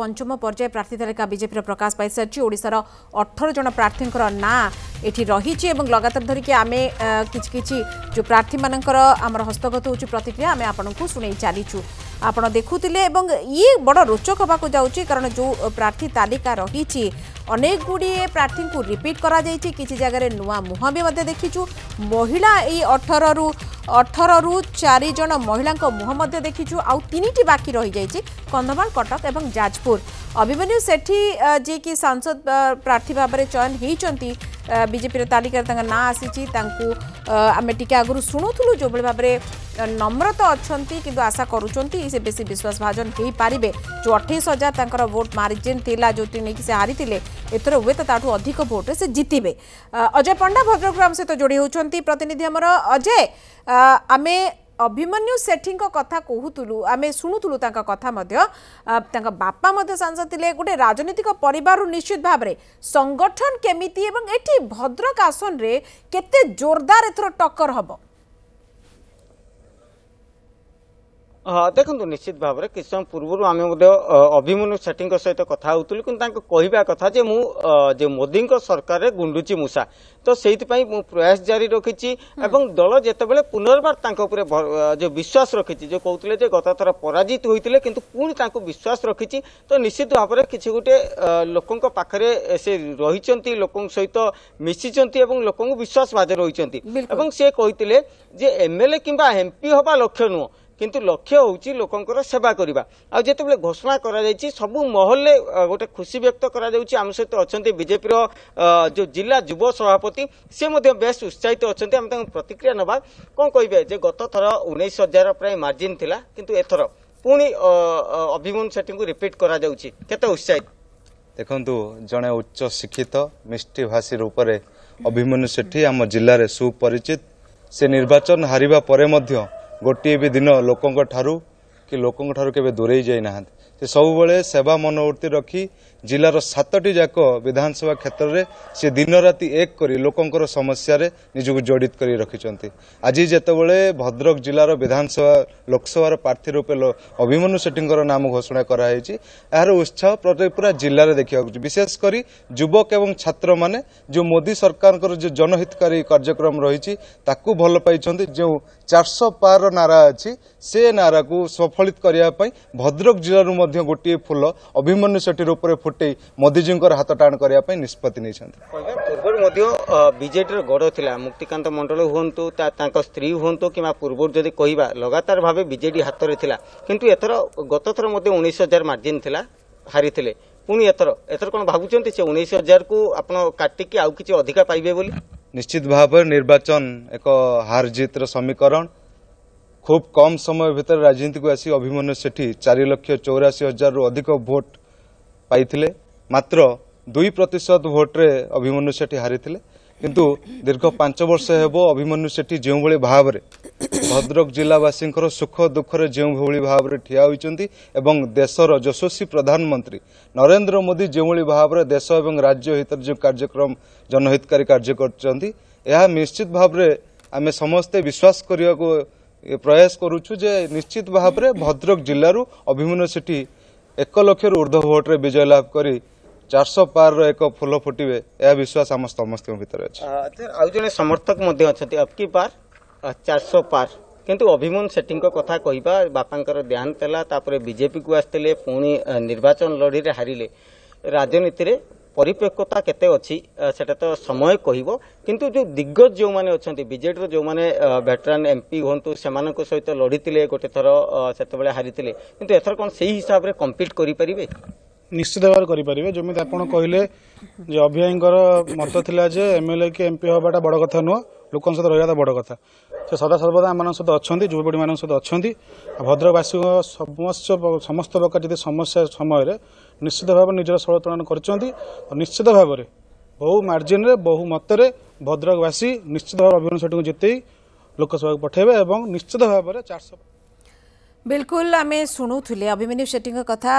পঞ্চম পর্যায়ে প্রার্থী তালিকা বিজেপির প্রকাশ পাই সারিছে ওড়শার অঠর জন প্রার্থীঙ্কর না এটি রয়েছে এবং লগাতার ধরিকি আমি কিছু কিছু যে প্রার্থী মানকর আমার হস্তগত হচ্ছে প্রতিক্রিয়া আমি আপনার শুনে চালিছু আপনার দেখুলে এবং ইয়ে বড় রোচক হওয়া যাচ্ছে কারণ যে প্রার্থী তালিকা রয়েছে অনেক গুড়িয়ে প্রার্থী রিপিট করা যাই কিছু জায়গায় নূয়া মুহ বি দেখিছু মহিলা এই অঠরু অঠরু চারিজন মহিলা মুহ দেখিছু আনিটি বাকি রয়েছে কন্ধমাল কটক এবং যাজপুর অভিমন্যু সেঠি যে কি সাংসদ প্রার্থী ভাবে চয়ন হয়েছেন बीजेपी तालिकार ना आसी आम टी आगु शुणुलु जो भाव में नम्रता अच्छा कि आशा कर से बेस विश्वास भाजन हो पारे जो अठाईस हजार तक भोट मार्जिन थी जो नहीं कि हारी एथर हुए तो अधिक भोट से जितने अजय पंडा भद्रक आम सहित तो जोड़ी होती प्रतिनिधि अजय आम ଅଭିମନ୍ୟୁ ସେଠୀଙ୍କ କଥା କହୁଥିଲୁ ଆମେ ଶୁଣୁଥିଲୁ ତାଙ୍କ କଥା ମଧ୍ୟ ତାଙ୍କ ବାପା ମଧ୍ୟ ସାଂସଦ ଥିଲେ ଗୋଟେ ରାଜନୈତିକ ପରିବାରରୁ ନିଶ୍ଚିତ ଭାବରେ ସଂଗଠନ କେମିତି ଏବଂ ଏଠି ଭଦ୍ରକ ଆସନରେ କେତେ ଜୋରଦାର ଏଥର ଟକ୍କର ହେବ ଦେଖନ୍ତୁ ନିଶ୍ଚିତ ଭାବରେ କିଛି ସମୟ ପୂର୍ବରୁ ଆମେ ମଧ୍ୟ ଅଭିମନ୍ୟୁ ସେଠୀଙ୍କ ସହିତ କଥା ହେଉଥିଲୁ କିନ୍ତୁ ତାଙ୍କ କହିବା କଥା ଯେ ମୁଁ ଯେ ମୋଦିଙ୍କ ସରକାରରେ ଗୁଣ୍ଡୁଛି ମୂଷା ତ ସେଇଥିପାଇଁ ମୁଁ ପ୍ରୟାସ ଜାରି ରଖିଛି ଏବଂ ଦଳ ଯେତେବେଳେ ପୁନର୍ବାର ତାଙ୍କ ଉପରେ ଯେଉଁ ବିଶ୍ୱାସ ରଖିଛି ଯେଉଁ କହୁଥିଲେ ଯେ ଗତଥର ପରାଜିତ ହୋଇଥିଲେ କିନ୍ତୁ ପୁଣି ତାଙ୍କୁ ବିଶ୍ୱାସ ରଖିଛି ତ ନିଶ୍ଚିତ ଭାବରେ କିଛି ଗୋଟେ ଲୋକଙ୍କ ପାଖରେ ସେ ରହିଛନ୍ତି ଲୋକଙ୍କ ସହିତ ମିଶିଛନ୍ତି ଏବଂ ଲୋକଙ୍କୁ ବିଶ୍ୱାସବାଦ ରହିଛନ୍ତି ଏବଂ ସେ କହିଥିଲେ ଯେ ଏମ୍ଏଲ୍ଏ କିମ୍ବା ଏମ୍ପି ହେବା ଲକ୍ଷ୍ୟ ନୁହଁ କିନ୍ତୁ ଲକ୍ଷ୍ୟ ହେଉଛି ଲୋକଙ୍କର ସେବା କରିବା ଆଉ ଯେତେବେଳେ ଘୋଷଣା କରାଯାଇଛି ସବୁ ମହଲରେ ଗୋଟେ ଖୁସି ବ୍ୟକ୍ତ କରାଯାଉଛି ଆମ ସହିତ ଅଛନ୍ତି ବିଜେପିର ଯେଉଁ ଜିଲ୍ଲା ଯୁବ ସଭାପତି ସେ ମଧ୍ୟ ବେଶ୍ ଉତ୍ସାହିତ ଅଛନ୍ତି ଆମେ ତାଙ୍କୁ ପ୍ରତିକ୍ରିୟା ନେବା କ'ଣ କହିବେ ଯେ ଗତଥର ଉଣେଇଶ ହଜାର ପ୍ରାୟ ମାର୍ଜିନ୍ ଥିଲା କିନ୍ତୁ ଏଥର ପୁଣି ଅଭିମନ୍ୟୁ ସେଠୀଙ୍କୁ ରିପିଟ୍ କରାଯାଉଛି କେତେ ଉତ୍ସାହିତ ଦେଖନ୍ତୁ ଜଣେ ଉଚ୍ଚ ଶିକ୍ଷିତ ମିଷ୍ଟିଭାଷୀ ରୂପରେ ଅଭିମନ୍ୟୁ ସେଠୀ ଆମ ଜିଲ୍ଲାରେ ସୁପରିଚିତ ସେ ନିର୍ବାଚନ ହାରିବା ପରେ ମଧ୍ୟ ଗୋଟିଏ ବି ଦିନ ଲୋକଙ୍କ ଠାରୁ କି ଲୋକଙ୍କ ଠାରୁ କେବେ ଦୂରେଇ ଯାଇନାହାନ୍ତି ସେ ସବୁବେଳେ ସେବା ମନୋବୃତ୍ତି ରଖି ଜିଲ୍ଲାର ସାତଟି ଯାକ ବିଧାନସଭା କ୍ଷେତ୍ରରେ ସେ ଦିନରାତି ଏକ କରି ଲୋକଙ୍କର ସମସ୍ୟାରେ ନିଜକୁ ଜଡ଼ିତ କରି ରଖିଛନ୍ତି ଆଜି ଯେତେବେଳେ ଭଦ୍ରକ ଜିଲ୍ଲାର ବିଧାନସଭା ଲୋକସଭାର ପ୍ରାର୍ଥୀ ରୂପେ ଅଭିମନ୍ୟୁ ସେଠୀଙ୍କର ନାମ ଘୋଷଣା କରାଯାଇଛି ଏହାର ଉତ୍ସାହ ପୁରା ଜିଲ୍ଲାରେ ଦେଖିବାକୁ ବିଶେଷ କରି ଯୁବକ ଏବଂ ଛାତ୍ରମାନେ ଯେଉଁ ମୋଦି ସରକାରଙ୍କର ଯେଉଁ ଜନହିତକାରୀ କାର୍ଯ୍ୟକ୍ରମ ରହିଛି ତାକୁ ଭଲ ପାଇଛନ୍ତି ଯେଉଁ ଚାରିଶହ ପାରର ନାରା ଅଛି ସେ ନାରାକୁ ସଫଳିତ କରିବା ପାଇଁ ଭଦ୍ରକ ଜିଲ୍ଲାରୁ ମଧ୍ୟ ଗୋଟିଏ ଫୁଲ ଅଭିମନ୍ୟୁ ସେଠୀର ଉପରେ ଫୁଟି ହଟେଇ ମୋଦିଜୀଙ୍କର ହାତ ଟାଣ କରିବା ପାଇଁ ନିଷ୍ପତ୍ତି ନେଇଛନ୍ତି ପୂର୍ବରୁ ମଧ୍ୟ ବିଜେଡ଼ିର ଗଡ଼ ଥିଲା ମୁକ୍ତିକାନ୍ତ ମଣ୍ଡଳ ହୁଅନ୍ତୁ ତାଙ୍କ ସ୍ତ୍ରୀ ହୁଅନ୍ତୁ କିମ୍ବା ପୂର୍ବରୁ ଯଦି କହିବା ଲଗାତାର ଭାବେ ବିଜେଡ଼ି ହାତରେ ଥିଲା କିନ୍ତୁ ଏଥର ଗତଥର ମଧ୍ୟ ଉଣେଇଶ ହଜାର ମାର୍ଜିନ୍ ଥିଲା ହାରିଥିଲେ ପୁଣି ଏଥର ଏଥର କ'ଣ ଭାବୁଛନ୍ତି ସେ ଉଣେଇଶ ହଜାରକୁ ଆପଣ କାଟିକି ଆଉ କିଛି ଅଧିକା ପାଇବେ ବୋଲି ନିଶ୍ଚିତ ଭାବରେ ନିର୍ବାଚନ ଏକ ହାର ଜିତର ସମୀକରଣ ଖୁବ୍ କମ୍ ସମୟ ଭିତରେ ରାଜନୀତିକୁ ଆସି ଅଭିମନ୍ୟୁ ସେଠି ଚାରି ଲକ୍ଷ ଚଉରାଅଶୀ ହଜାରରୁ ଅଧିକ ଭୋଟ୍ ପାଇଥିଲେ ମାତ୍ର ଦୁଇ ପ୍ରତିଶତ ଭୋଟ୍ରେ ଅଭିମନ୍ୟୁ ସେଠୀ ହାରିଥିଲେ କିନ୍ତୁ ଦୀର୍ଘ ପାଞ୍ଚ ବର୍ଷ ହେବ ଅଭିମନ୍ୟୁ ସେଠୀ ଯେଉଁଭଳି ଭାବରେ ଭଦ୍ରକ ଜିଲ୍ଲାବାସୀଙ୍କର ସୁଖ ଦୁଃଖରେ ଯେଉଁଭଳି ଭାବରେ ଠିଆ ହୋଇଛନ୍ତି ଏବଂ ଦେଶର ଯଶସ୍ୱୀ ପ୍ରଧାନମନ୍ତ୍ରୀ ନରେନ୍ଦ୍ର ମୋଦି ଯେଉଁଭଳି ଭାବରେ ଦେଶ ଏବଂ ରାଜ୍ୟ ହିତରେ ଯେଉଁ କାର୍ଯ୍ୟକ୍ରମ ଜନହିତକାରୀ କାର୍ଯ୍ୟ କରିଛନ୍ତି ଏହା ନିଶ୍ଚିତ ଭାବରେ ଆମେ ସମସ୍ତେ ବିଶ୍ୱାସ କରିବାକୁ ପ୍ରୟାସ କରୁଛୁ ଯେ ନିଶ୍ଚିତ ଭାବରେ ଭଦ୍ରକ ଜିଲ୍ଲାରୁ ଅଭିମନ୍ୟୁ ସେଠୀ ଏକ ଲକ୍ଷରୁ ଉର୍ଦ୍ଧ୍ୱ ଭୋଟରେ ବିଜୟ ଲାଭ କରି ଚାରିଶହ ପାରର ଏକ ଫୁଲ ଫୁଟିବେ ଏହା ବିଶ୍ୱାସ ଆମ ସମସ୍ତଙ୍କ ଭିତରେ ଅଛି ଆଉ ଜଣେ ସମର୍ଥକ ମଧ୍ୟ ଅଛନ୍ତି ଅବକି ପାର ଚାରିଶହ ପାର କିନ୍ତୁ ଅଭିମନ୍ୟୁ ସେଠୀଙ୍କ କଥା କହିବା ବାପାଙ୍କର ଦେହାନ୍ତ ହେଲା ତାପରେ ବିଜେପିକୁ ଆସିଥିଲେ ପୁଣି ନିର୍ବାଚନ ଲଢ଼ିରେ ହାରିଲେ ରାଜନୀତିରେ ପରିପକ୍ୱତା କେତେ ଅଛି ସେଟା ତ ସମୟ କହିବ କିନ୍ତୁ ଯେଉଁ ଦିଗ୍ଗଜ ଯେଉଁମାନେ ଅଛନ୍ତି ବିଜେଡ଼ିର ଯେଉଁମାନେ ଭେଟରାନ୍ ଏମ୍ପି ହୁଅନ୍ତୁ ସେମାନଙ୍କ ସହିତ ଲଢ଼ିଥିଲେ ଗୋଟେ ଥର ସେତେବେଳେ ହାରିଥିଲେ କିନ୍ତୁ ଏଥର କ'ଣ ସେଇ ହିସାବରେ କମ୍ପିଟ୍ କରିପାରିବେ ନିଶ୍ଚିତ ଭାବରେ କରିପାରିବେ ଯେମିତି ଆପଣ କହିଲେ ଯେ ଅଭିଆଇଙ୍କର ମତ ଥିଲା ଯେ ଏମ୍ଏଲ୍ଏ କି ଏମ୍ପି ହେବାଟା ବଡ଼ କଥା ନୁହଁ ଲୋକଙ୍କ ସହିତ ରହିବା ତ ବଡ଼ କଥା ସେ ସଦାସର୍ବଦା ଆମମାନଙ୍କ ସହିତ ଅଛନ୍ତି ଯୁବପିଢ଼ିମାନଙ୍କ ସହିତ ଅଛନ୍ତି ଆଉ ଭଦ୍ରକବାସୀଙ୍କ ସମସ୍ତ ସମସ୍ତ ପ୍ରକାର ଯଦି ସମସ୍ୟା ସମୟରେ ନିଶ୍ଚିତ ଭାବରେ ନିଜର ସଳତୁଳନ କରିଛନ୍ତି ଆଉ ନିଶ୍ଚିତ ଭାବରେ ବହୁ ମାର୍ଜିନରେ ବହୁ ମତରେ ଭଦ୍ରକବାସୀ ନିଶ୍ଚିତ ଭାବରେ ଅଭିନନ୍ଦନ ସେଠୀଙ୍କୁ ଜିତେଇ ଲୋକସଭାକୁ ପଠାଇବେ ଏବଂ ନିଶ୍ଚିତ ଭାବରେ ଚାରିଶହ ବିଲକୁଲ ଆମେ ଶୁଣୁଥିଲେ ଅଭିମନ୍ୟୁ ସେଠୀଙ୍କ କଥା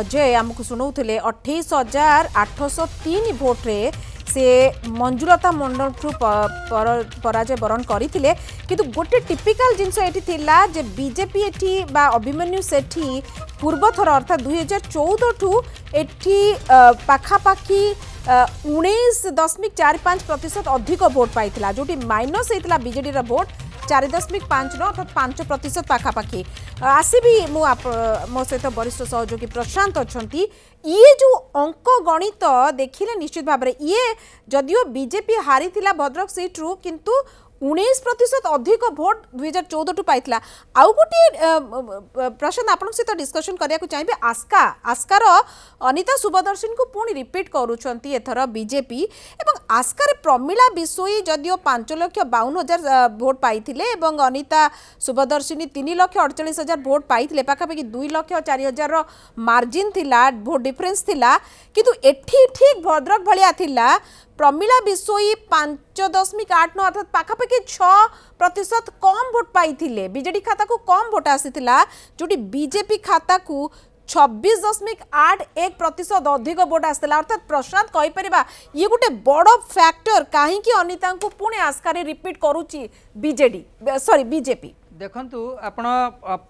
ଅଜୟ ଆମକୁ ଶୁଣଉଥିଲେ ଅଠେଇଶ ହଜାର ଆଠଶହ ତିନି ଭୋଟରେ সে মঞ্জুলতা মণ্ডলঠু পরাজয় বরণ করে কিন্তু গোটে টিপিকাল জিনিস এটি লা যে বিজেপি এটি বা অভিমন্যু সেটি পূর্বথর অর্থাৎ দুই হাজার চৌদঠু এটি পাখাপাখি উনিশ দশমিক চারি পাঁচ প্রত অধিক ভোট পাই যেটি মাইনস হয়েছিল বিজেডির ভোট ଚାରି ଦଶମିକ ପାଞ୍ଚ ନଅ ଅର୍ଥାତ୍ ପାଞ୍ଚ ପ୍ରତିଶତ ପାଖାପାଖି ଆସିବି ମୁଁ ମୋ ସହିତ ବରିଷ୍ଠ ସହଯୋଗୀ ପ୍ରଶାନ୍ତ ଅଛନ୍ତି ଇଏ ଯେଉଁ ଅଙ୍କ ଗଣିତ ଦେଖିଲେ ନିଶ୍ଚିତ ଭାବରେ ଇଏ ଯଦିଓ ବିଜେପି ହାରିଥିଲା ଭଦ୍ରକ ସିଟ୍ରୁ କିନ୍ତୁ ଉଣେଇଶ ପ୍ରତିଶତ ଅଧିକ ଭୋଟ ଦୁଇ ହଜାର ଚଉଦଠୁ ପାଇଥିଲା ଆଉ ଗୋଟିଏ ପ୍ରଶାନ୍ତ ଆପଣଙ୍କ ସହିତ ଡିସ୍କସନ୍ କରିବାକୁ ଚାହିଁବେ ଆସ୍କା ଆସ୍କାର ଅନିତା ସୁଭଦର୍ଶିନଙ୍କୁ ପୁଣି ରିପିଟ୍ କରୁଛନ୍ତି ଏଥର ବିଜେପି ଏବଂ ଆସ୍କାରେ ପ୍ରମିଳା ବିଶୋଇ ଯଦିଓ ପାଞ୍ଚ ଲକ୍ଷ ବାଉନ ହଜାର ଭୋଟ ପାଇଥିଲେ ଏବଂ ଅନିତା ସୁଭଦର୍ଶିନୀ ତିନି ଲକ୍ଷ ଅଡ଼ଚାଳିଶ ହଜାର ଭୋଟ ପାଇଥିଲେ ପାଖାପାଖି ଦୁଇ ଲକ୍ଷ ଚାରି ହଜାରର ମାର୍ଜିନ୍ ଥିଲା ଭୋଟ ଡିଫରେନ୍ସ ଥିଲା କିନ୍ତୁ ଏଠି ଠିକ୍ ଭଦ୍ରକ ଭଳିଆ ଥିଲା প্রমিলা বিশোই পাঁচ দশমিক আট ন অর্থাৎ পাখাপাখি ছ প্রতিশত কম ভোট পাই বিজেডি খাতা কম ভোট আসি যেটি বিজেপি খাতা ছবিশ দশমিক আট এক প্রতিশত অধিক ভোট আসলে অর্থাৎ প্রশান্ত কইপার ইয়ে গোটে বড় ফ্যাক্টর কী অনিতা পুঁ আসকারে রিপিট করুচি বিজেডি সরি বিজেপি ଦେଖନ୍ତୁ ଆପଣ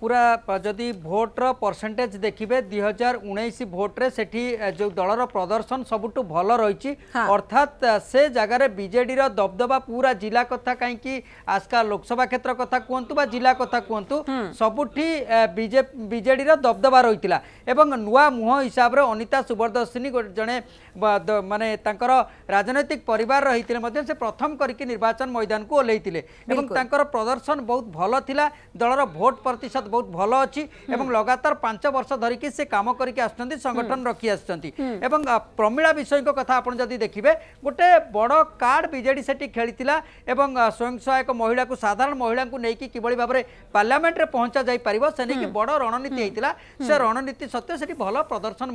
ପୁରା ଯଦି ଭୋଟ୍ର ପରସେଣ୍ଟେଜ୍ ଦେଖିବେ ଦୁଇ ହଜାର ଉଣେଇଶ ଭୋଟ୍ରେ ସେଠି ଯେଉଁ ଦଳର ପ୍ରଦର୍ଶନ ସବୁଠୁ ଭଲ ରହିଛି ଅର୍ଥାତ୍ ସେ ଜାଗାରେ ବିଜେଡ଼ିର ଦବଦବା ପୁରା ଜିଲ୍ଲା କଥା କାହିଁକି ଆସ୍କା ଲୋକସଭା କ୍ଷେତ୍ର କଥା କୁହନ୍ତୁ ବା ଜିଲ୍ଲା କଥା କୁହନ୍ତୁ ସବୁଠି ବିଜେଡ଼ିର ଦବଦବା ରହିଥିଲା ଏବଂ ନୂଆ ମୁହଁ ହିସାବରେ ଅନିତା ସୁବର୍ଦ୍ଦସ୍ୱିନୀ ଜଣେ মানে তাঁর রাজনৈতিক পরিবার রয়েছে সে প্রথম করিকি নির্বাচন ময়দানকে ওহ্লাইলে এবং তাঁর প্রদর্শন বহুত ভাল লা দলর ভোট প্রতিশত বহুত ভাল অছি এবং লগাতার পাঁচ বর্ষ ধরিকি সে কাম করিকি আসছেন সংগঠন রক্ষি আসছেন এবং প্রমীলা বিষয় কথা আপনার যদি দেখবে গোটে বড় কার্ড বিজেডি সেটি খেলি এবং স্বয়ং সহায়ক মহিলা সাধারণ মহিলা কিভাবে ভাবে পার্লামেন্টে পৌঁছা যাই পার সে নিয়ে বড় রণনীতি হয়েছিল সে রণনীতি সত্ত্বে সেটি ভাল প্রদর্শন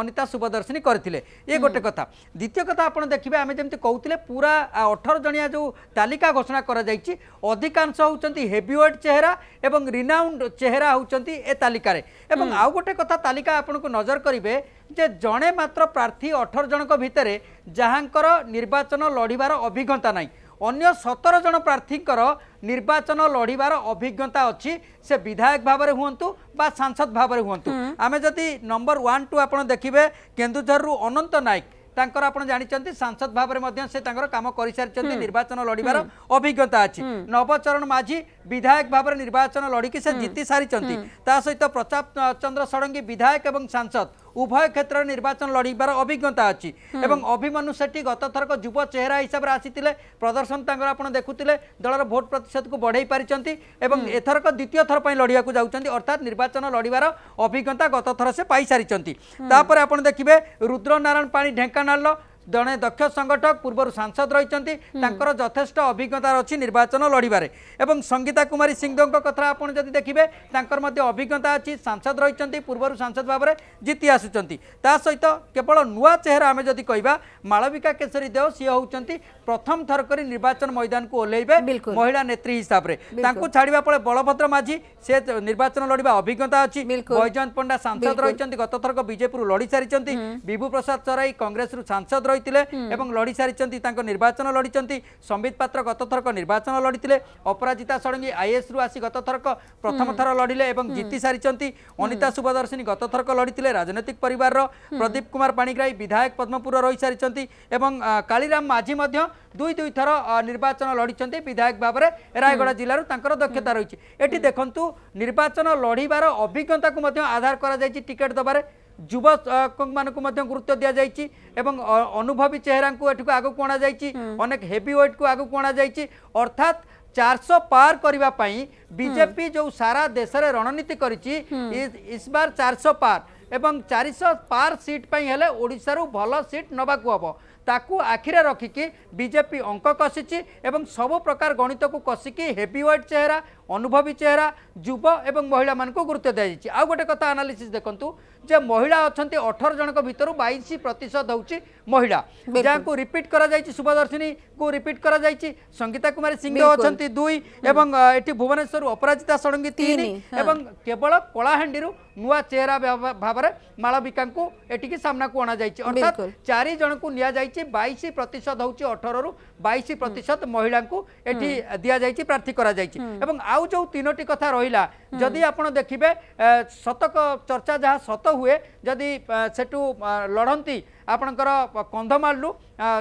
অনিতা সুভদর্শিনী করে ଦେଇଥିଲେ ଇଏ ଗୋଟେ କଥା ଦ୍ୱିତୀୟ କଥା ଆପଣ ଦେଖିବେ ଆମେ ଯେମିତି କହୁଥିଲେ ପୁରା ଅଠର ଜଣିଆ ଯେଉଁ ତାଲିକା ଘୋଷଣା କରାଯାଇଛି ଅଧିକାଂଶ ହେଉଛନ୍ତି ହେଭିୱେଟ୍ ଚେହେରା ଏବଂ ରିନାଉଣ୍ଡ ଚେହେରା ହେଉଛନ୍ତି ଏ ତାଲିକାରେ ଏବଂ ଆଉ ଗୋଟେ କଥା ତାଲିକା ଆପଣଙ୍କୁ ନଜର କରିବେ ଯେ ଜଣେ ମାତ୍ର ପ୍ରାର୍ଥୀ ଅଠର ଜଣଙ୍କ ଭିତରେ ଯାହାଙ୍କର ନିର୍ବାଚନ ଲଢ଼ିବାର ଅଭିଜ୍ଞତା ନାହିଁ ଅନ୍ୟ ସତର ଜଣ ପ୍ରାର୍ଥୀଙ୍କର ନିର୍ବାଚନ ଲଢ଼ିବାର ଅଭିଜ୍ଞତା ଅଛି ସେ ବିଧାୟକ ଭାବରେ ହୁଅନ୍ତୁ ବା ସାଂସଦ ଭାବରେ ହୁଅନ୍ତୁ ଆମେ ଯଦି ନମ୍ବର ୱାନ୍ ଟୁ ଆପଣ ଦେଖିବେ କେନ୍ଦୁଝରରୁ ଅନନ୍ତ ନାୟକ ତାଙ୍କର ଆପଣ ଜାଣିଛନ୍ତି ସାଂସଦ ଭାବରେ ମଧ୍ୟ ସେ ତାଙ୍କର କାମ କରିସାରିଛନ୍ତି ନିର୍ବାଚନ ଲଢ଼ିବାର ଅଭିଜ୍ଞତା ଅଛି ନବଚରଣ ମାଝୀ ବିଧାୟକ ଭାବରେ ନିର୍ବାଚନ ଲଢ଼ିକି ସେ ଜିତି ସାରିଛନ୍ତି ତା ସହିତ ପ୍ରତାପ ଚନ୍ଦ୍ର ଷଡ଼ଙ୍ଗୀ ବିଧାୟକ ଏବଂ ସାଂସଦ ଉଭୟ କ୍ଷେତ୍ରରେ ନିର୍ବାଚନ ଲଢ଼ିବାର ଅଭିଜ୍ଞତା ଅଛି ଏବଂ ଅଭିମନ୍ୟୁ ସେଠୀ ଗତ ଥରକ ଯୁବ ଚେହେରା ହିସାବରେ ଆସିଥିଲେ ପ୍ରଦର୍ଶନ ତାଙ୍କର ଆପଣ ଦେଖୁଥିଲେ ଦଳର ଭୋଟ ପ୍ରତିଶତକୁ ବଢ଼େଇ ପାରିଛନ୍ତି ଏବଂ ଏଥରକ ଦ୍ୱିତୀୟ ଥର ପାଇଁ ଲଢ଼ିବାକୁ ଯାଉଛନ୍ତି ଅର୍ଥାତ୍ ନିର୍ବାଚନ ଲଢ଼ିବାର ଅଭିଜ୍ଞତା ଗତ ଥର ସେ ପାଇସାରିଛନ୍ତି ତାପରେ ଆପଣ ଦେଖିବେ ରୁଦ୍ରନାରାୟଣ ପାଣି ଢେଙ୍କାନାଳର ଜଣେ ଦକ୍ଷ ସଂଗଠକ ପୂର୍ବରୁ ସାଂସଦ ରହିଛନ୍ତି ତାଙ୍କର ଯଥେଷ୍ଟ ଅଭିଜ୍ଞତା ଅଛି ନିର୍ବାଚନ ଲଢ଼ିବାରେ ଏବଂ ସଙ୍ଗୀତା କୁମାରୀ ସିଂହଙ୍କ କଥା ଆପଣ ଯଦି ଦେଖିବେ ତାଙ୍କର ମଧ୍ୟ ଅଭିଜ୍ଞତା ଅଛି ସାଂସଦ ରହିଛନ୍ତି ପୂର୍ବରୁ ସାଂସଦ ଭାବରେ ଜିତି ଆସୁଛନ୍ତି ତା ସହିତ କେବଳ ନୂଆ ଚେହେରା ଆମେ ଯଦି କହିବା ମାଳବିକା କେଶରୀ ଦେଓ ସିଏ ହେଉଛନ୍ତି ପ୍ରଥମ ଥର କରି ନିର୍ବାଚନ ମଇଦାନକୁ ଓହ୍ଲେଇବେ ମହିଳା ନେତ୍ରୀ ହିସାବରେ ତାଙ୍କୁ ଛାଡ଼ିବା ଫଳେ ବଳଭଦ୍ର ମାଝୀ ସେ ନିର୍ବାଚନ ଲଢ଼ିବା ଅଭିଜ୍ଞତା ଅଛି ବୈଜୟନ୍ତ ପଣ୍ଡା ସାଂସଦ ରହିଛନ୍ତି ଗତଥରକ ବିଜେପିରୁ ଲଢ଼ି ସାରିଛନ୍ତି ବିଭୁ ପ୍ରସାଦ ଚରାଇ କଂଗ୍ରେସରୁ ସାଂସଦ রয়েছে এবং লড়ি সারি তাঁর নির্বাচন লড়িছেন সম্বিত পাত্র গতথরক নির্বাচন লড়িলে অপরাজিতা ষড়ঙ্গী আইএসরু আসি গতথরক প্রথম থর লড়িলে এবং জিতি সারি অনিতা শুভদর্শিনী গতথরক লড়িলে রাজনৈতিক পরিবারর প্রদীপ কুমার পাণিগ্রাহী বিধায়ক পদ্মপুর রয়ে সারি এবং কালিরাম মাঝি মধ্য দুই দুই থর নির্বাচন লড়িছেন বিধায়ক ভাবে রায়গড়া জেলার তাঁর দক্ষতা রয়েছে এটি দেখুন নির্বাচন লড়িবার অভিজ্ঞতা আধার করা যাই টিকেট দেবার মধ্যে গুরুত্ব ଯୁବକମାନଙ୍କୁ ମଧ୍ୟ ଗୁରୁତ୍ୱ ଦିଆଯାଇଛି ଏବଂ ଅନୁଭବୀ ଚେହେରାଙ୍କୁ ଏଠିକୁ ଆଗକୁ ଅଣାଯାଇଛି ଅନେକ ହେଭି ୱେଟ୍କୁ অনা ଅଣାଯାଇଛି অর্থাৎ চারশো পার করা বিজেপি যে সারা দেশের রণনীতি করেছি ইসবার চারশো পার এবং চারিশো পার সিট পাই হলে ওড়িশার ভাল সিট নেওয়া হব তাকে আখিরে রক্ষিকি বিজেপি অঙ্ক কষিছি এবং সবু প্রকার গণিতকু কষিকি হেভি ওয়েট চেহারা ଅନୁଭବୀ ଚେହେରା ଯୁବ ଏବଂ ମହିଳାମାନଙ୍କୁ ଗୁରୁତ୍ୱ ଦିଆଯାଇଛି ଆଉ ଗୋଟେ କଥା ଆନାଲିସିସ୍ ଦେଖନ୍ତୁ ଯେ ମହିଳା ଅଛନ୍ତି ଅଠର ଜଣଙ୍କ ଭିତରୁ ବାଇଶ ପ୍ରତିଶତ ହେଉଛି ମହିଳା ଯାହାକୁ ରିପିଟ୍ କରାଯାଇଛି ଶୁଭଦର୍ଶିନୀକୁ ରିପିଟ୍ କରାଯାଇଛି ସଙ୍ଗୀତା କୁମାରୀ ସିଂଦେଓ ଅଛନ୍ତି ଦୁଇ ଏବଂ ଏଠି ଭୁବନେଶ୍ୱରରୁ ଅପରାଜିତା ଷଡ଼ଙ୍ଗୀ ତିନି ଏବଂ କେବଳ କଳାହାଣ୍ଡିରୁ ନୂଆ ଚେହେରା ଭାବରେ ମାଳବିକାଙ୍କୁ ଏଠିକି ସାମ୍ନାକୁ ଅଣାଯାଇଛି ଅର୍ଥାତ୍ ଚାରି ଜଣଙ୍କୁ ନିଆଯାଇଛି ବାଇଶ ପ୍ରତିଶତ ହେଉଛି ଅଠରରୁ ବାଇଶ ପ୍ରତିଶତ ମହିଳାଙ୍କୁ ଏଠି ଦିଆଯାଇଛି ପ୍ରାର୍ଥୀ କରାଯାଇଛି ଏବଂ ଆଉ ଆଉ ଯେଉଁ ତିନୋଟି କଥା ରହିଲା ଯଦି ଆପଣ ଦେଖିବେ ସତକ ଚର୍ଚ୍ଚା ଯାହା ସତ ହୁଏ ଯଦି ସେଠୁ ଲଢ଼ନ୍ତି ଆପଣଙ୍କର କନ୍ଧମାଳରୁ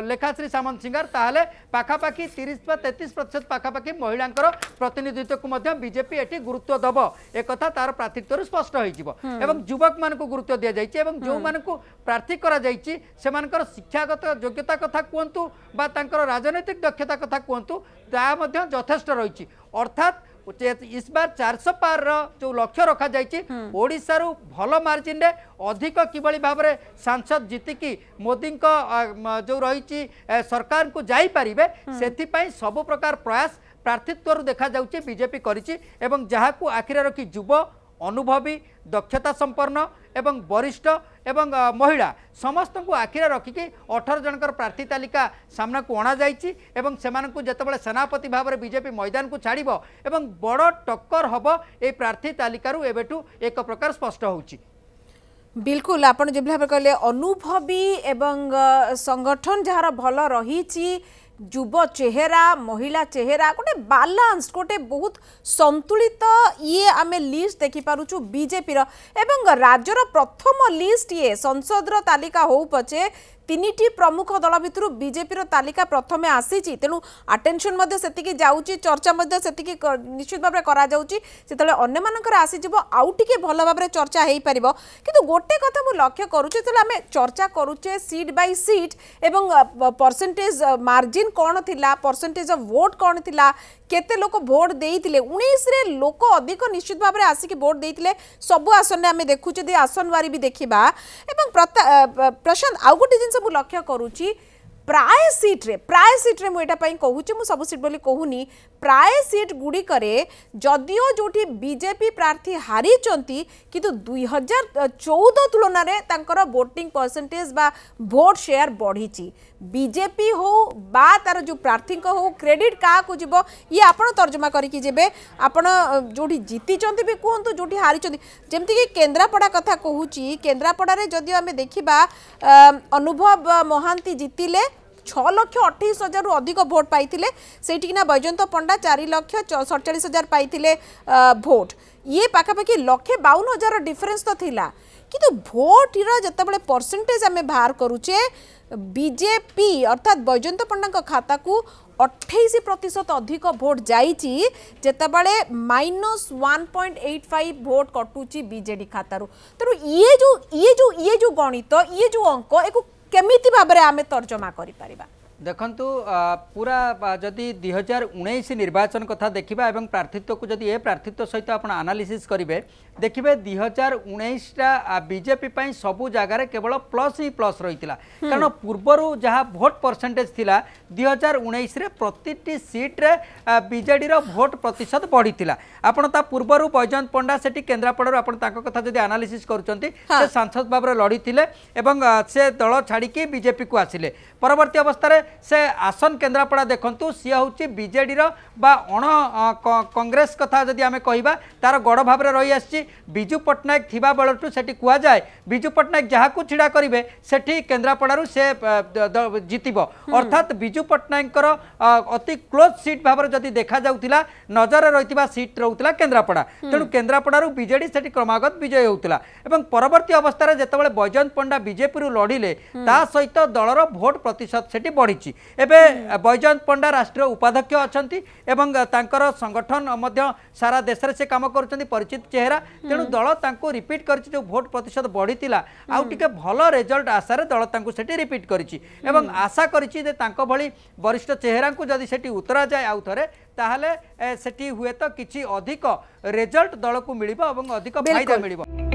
ଲେଖାଶ୍ରୀ ସାମନ୍ତ ସିଙ୍ଗାର ତାହେଲେ ପାଖାପାଖି ତିରିଶ ବା ତେତିଶ ପ୍ରତିଶତ ପାଖାପାଖି ମହିଳାଙ୍କର ପ୍ରତିନିଧିତ୍ୱକୁ ମଧ୍ୟ ବିଜେପି ଏଠି ଗୁରୁତ୍ୱ ଦେବ ଏକଥା ତାର ପ୍ରାର୍ଥୀତ୍ୱରୁ ସ୍ପଷ୍ଟ ହୋଇଯିବ ଏବଂ ଯୁବକମାନଙ୍କୁ ଗୁରୁତ୍ୱ ଦିଆଯାଇଛି ଏବଂ ଯେଉଁମାନଙ୍କୁ ପ୍ରାର୍ଥୀ କରାଯାଇଛି ସେମାନଙ୍କର ଶିକ୍ଷାଗତ ଯୋଗ୍ୟତା କଥା କୁହନ୍ତୁ ବା ତାଙ୍କର ରାଜନୈତିକ ଦକ୍ଷତା କଥା କୁହନ୍ତୁ ତାହା ମଧ୍ୟ ଯଥେଷ୍ଟ ରହିଛି ଅର୍ଥାତ୍ इस बार चार सौ पार रो लक्ष्य रखा जाइए ओडारू भल मार्जिन अधिक किभଳି भाव सांसद जीतिकी ମୋଦିଙ୍କ ଯେଉଁ ରହିଛି ସରକାରଙ୍କୁ ଯାଇପାରିବେ ସେଥିପାଇଁ ସବୁ ପ୍ରକାର ପ୍ରୟାସ ପ୍ରାର୍ଥୀତ୍ୱରୁ ଦେଖାଯାଉଛି ବିଜେପି କରିଛି ଏବଂ ଯାହାକୁ ଆଖିରେ ରଖି ଯୁବ ଅନୁଭବୀ ଦକ୍ଷତା ସମ୍ପନ୍ନ ଏବଂ ବରିଷ୍ଠ ଏବଂ ମହିଳା ସମସ୍ତଙ୍କୁ ଆଖିରେ ରଖିକି ଅଠର ଜଣଙ୍କର ପ୍ରାର୍ଥୀ ତାଲିକା ସାମ୍ନାକୁ ଅଣାଯାଇଛି ଏବଂ ସେମାନଙ୍କୁ ଯେତେବେଳେ ସେନାପତି ଭାବରେ ବିଜେପି ମଇଦାନକୁ ଛାଡ଼ିବ ଏବଂ ବଡ଼ ଟକ୍କର ହେବ ଏହି ପ୍ରାର୍ଥୀ ତାଲିକାରୁ ଏବେଠୁ ଏକ ପ୍ରକାର ସ୍ପଷ୍ଟ ହେଉଛି বিলকুল আপনার যে ভাবে কে অনুভবী এবং সংগঠন যার ভাল রয়েছে যুব চেহেরা মহিলা চেহেরা গোটে বালান্স গোটে বহুত সন্তুলিত ইয়ে আমি লিষ্ট দেখিপারুছু বিজেপির এবং রাজ্যর প্রথম লিষ্ট ইয়ে সংসদর তালিকা হোক পছে তিনটি প্রমুখ দল ভিতর বিজেপির তালিকা প্রথমে আসিছি তেমন আটেনশন সেটি যাচ্ছি চর্চা সেটি নিশ্চিত ভাবে করা যাচ্ছে সেতবে অন্য মানুষ আসিযোগ আউ টিকি ভাল ভাবে চর্চা হয়ে পার কিন্তু গোটে কথা লক্ষ্য করুছি তাহলে আমি চর্চা করুছে সিট বাই সিট এবং পরসেটেজ মার্জিন কোণ লা পরসেটেজ অফ ভোট কোণ লা केते लोक भोट देते उन्नीस लोक अधिक निश्चित भाव में आसिक भोट देते सब आसन में आम देखु आसन वारी भी देखा प्रशांत आउ गोटे जिन लक्ष्य करुच्छी ପ୍ରାୟ ସିଟ୍ରେ ପ୍ରାୟ ସିଟ୍ରେ ମୁଁ ଏଇଟା ପାଇଁ କହୁଛି ମୁଁ ସବୁ ସିଟ୍ ବୋଲି କହୁନି ପ୍ରାୟ ସିଟ୍ ଗୁଡ଼ିକରେ ଯଦିଓ ଯେଉଁଠି ବିଜେପି ପ୍ରାର୍ଥୀ ହାରିଛନ୍ତି କିନ୍ତୁ ଦୁଇ ହଜାର ଚଉଦ ତୁଳନାରେ ତାଙ୍କର ଭୋଟିଂ ପରସେଣ୍ଟେଜ୍ ବା ଭୋଟ୍ ସେୟାର ବଢ଼ିଛି ବିଜେପି ହେଉ ବା ତା'ର ଯେଉଁ ପ୍ରାର୍ଥୀଙ୍କ ହେଉ କ୍ରେଡ଼ିଟ୍ କାହାକୁ ଯିବ ଇଏ ଆପଣ ତର୍ଜମା କରିକି ଯିବେ ଆପଣ ଯେଉଁଠି ଜିତିଛନ୍ତି ବି କୁହନ୍ତୁ ଯେଉଁଠି ହାରିଛନ୍ତି ଯେମିତିକି କେନ୍ଦ୍ରାପଡ଼ା କଥା କହୁଛି କେନ୍ଦ୍ରାପଡ଼ାରେ ଯଦିଓ ଆମେ ଦେଖିବା ଅନୁଭବ ମହାନ୍ତି ଜିତିଲେ ছয় লক্ষ অঠেইশ হাজার অধিক ভোট পাই সেইটিকিনা বৈজয়ন্ত পণ্ডা চারি লক্ষ সড়চাশ হাজার পাই ভোট ইয়ে পাখাপাখি লক্ষে বাউন হাজার ডিফরেন্স তো লা কিন্তু ভোটর যেতবে পরসেটেজ আমি বাহার করুছে বিজেপি অর্থাৎ বৈজয়ন্ত পণ্ডাঙ্ক খাতাকু অঠেইশ প্রতিশত অধিক ভোট যাইছি যেতবে minus one point eight five vote কটুছি বিজেডি খাতার তেমন ইয়ে যে ইয়ে যে ইয়ে যে গণিত ইয়ে যে অঙ্ক একু কেমিতি ভাবে আমি তর্জমা করে পারা ଦେଖନ୍ତୁ ପୁରା ଯଦି ଦୁଇ ହଜାର ଉଣେଇଶ ନିର୍ବାଚନ କଥା ଦେଖିବା ଏବଂ ପ୍ରାର୍ଥୀତ୍ୱକୁ ଯଦି ଏ ପ୍ରାର୍ଥୀତ୍ୱ ସହିତ ଆପଣ ଆନାଲିସିସ୍ କରିବେ ଦେଖିବେ ଦୁଇ ହଜାର ଉଣେଇଶଟା ବିଜେପି ପାଇଁ ସବୁ ଜାଗାରେ କେବଳ ପ୍ଲସ୍ ହିଁ ପ୍ଲସ୍ ରହିଥିଲା କାରଣ ପୂର୍ବରୁ ଯାହା ଭୋଟ୍ ପରସେଣ୍ଟେଜ୍ ଥିଲା ଦୁଇ ହଜାର ଉଣେଇଶରେ ପ୍ରତିଟି ସିଟ୍ରେ ବିଜେଡ଼ିର ଭୋଟ୍ ପ୍ରତିଶତ ବଢ଼ିଥିଲା ଆପଣ ତା ପୂର୍ବରୁ ବୈଜୟନ୍ତ ପଣ୍ଡା ସେଠି କେନ୍ଦ୍ରାପଡ଼ାରୁ ଆପଣ ତାଙ୍କ କଥା ଯଦି ଆନାଲିସିସ୍ କରୁଛନ୍ତି ସେ ସାଂସଦ ଭାବରେ ଲଢ଼ିଥିଲେ ଏବଂ ସେ ଦଳ ଛାଡ଼ିକି ବିଜେପିକୁ ଆସିଲେ ପରବର୍ତ୍ତୀ ଅବସ୍ଥାରେ ସେ ଆସନ କେନ୍ଦ୍ରାପଡ଼ା ଦେଖନ୍ତୁ ସିଏ ହେଉଛି ବିଜେଡ଼ିର ବା ଅଣ କଂଗ୍ରେସ କଥା ଯଦି ଆମେ କହିବା ତାର ଗଡ଼ ଭାବରେ ରହିଆସିଛି ବିଜୁ ପଟ୍ଟନାୟକ ଥିବା ବେଳଠୁ ସେଠି କୁହାଯାଏ ବିଜୁ ପଟ୍ଟନାୟକ ଯାହାକୁ ଛିଡ଼ା କରିବେ ସେଠି କେନ୍ଦ୍ରାପଡ଼ାରୁ ସେ ଜିତିବ ଅର୍ଥାତ୍ ବିଜୁ ପଟ୍ଟନାୟକଙ୍କର ଅତି କ୍ଲୋଜ୍ ସିଟ୍ ଭାବରେ ଯଦି ଦେଖାଯାଉଥିଲା ନଜରରେ ରହିଥିବା ସିଟ୍ ରହୁଥିଲା କେନ୍ଦ୍ରାପଡ଼ା ତେଣୁ କେନ୍ଦ୍ରାପଡ଼ାରୁ ବିଜେଡ଼ି ସେଠି କ୍ରମାଗତ ବିଜୟ ହେଉଥିଲା ଏବଂ ପରବର୍ତ୍ତୀ ଅବସ୍ଥାରେ ଯେତେବେଳେ ବୈଜୟନ୍ତ ପଣ୍ଡା ବିଜେପିରୁ ଲଢ଼ିଲେ ତା ସହିତ ଦଳର ଭୋଟ ପ୍ରତିଶତ ସେଠି ବଢ଼ି ରହିଛି ଏବେ ବୈଜୟନ୍ତ ପଣ୍ଡା ରାଷ୍ଟ୍ରୀୟ ଉପାଧ୍ୟକ୍ଷ ଅଛନ୍ତି ଏବଂ ତାଙ୍କର ସଂଗଠନ ମଧ୍ୟ ସାରା ଦେଶରେ ସେ କାମ କରୁଛନ୍ତି ପରିଚିତ ଚେହେରା ତେଣୁ ଦଳ ତାଙ୍କୁ ରିପିଟ୍ କରିଛି ଯେଉଁ ଭୋଟ ପ୍ରତିଶତ ବଢ଼ିଥିଲା ଆଉ ଟିକେ ଭଲ ରେଜଲ୍ଟ ଆଶାରେ ଦଳ ତାଙ୍କୁ ସେଠି ରିପିଟ୍ କରିଛି ଏବଂ ଆଶା କରିଛି ଯେ ତାଙ୍କ ଭଳି ବରିଷ୍ଠ ଚେହେରାଙ୍କୁ ଯଦି ସେଠି ଉତରାଯାଏ ଆଉ ଥରେ ତାହେଲେ ସେଠି ହୁଏତ କିଛି ଅଧିକ ରେଜଲ୍ଟ ଦଳକୁ ମିଳିବ ଏବଂ ଅଧିକ ଫାଇଦା ମିଳିବ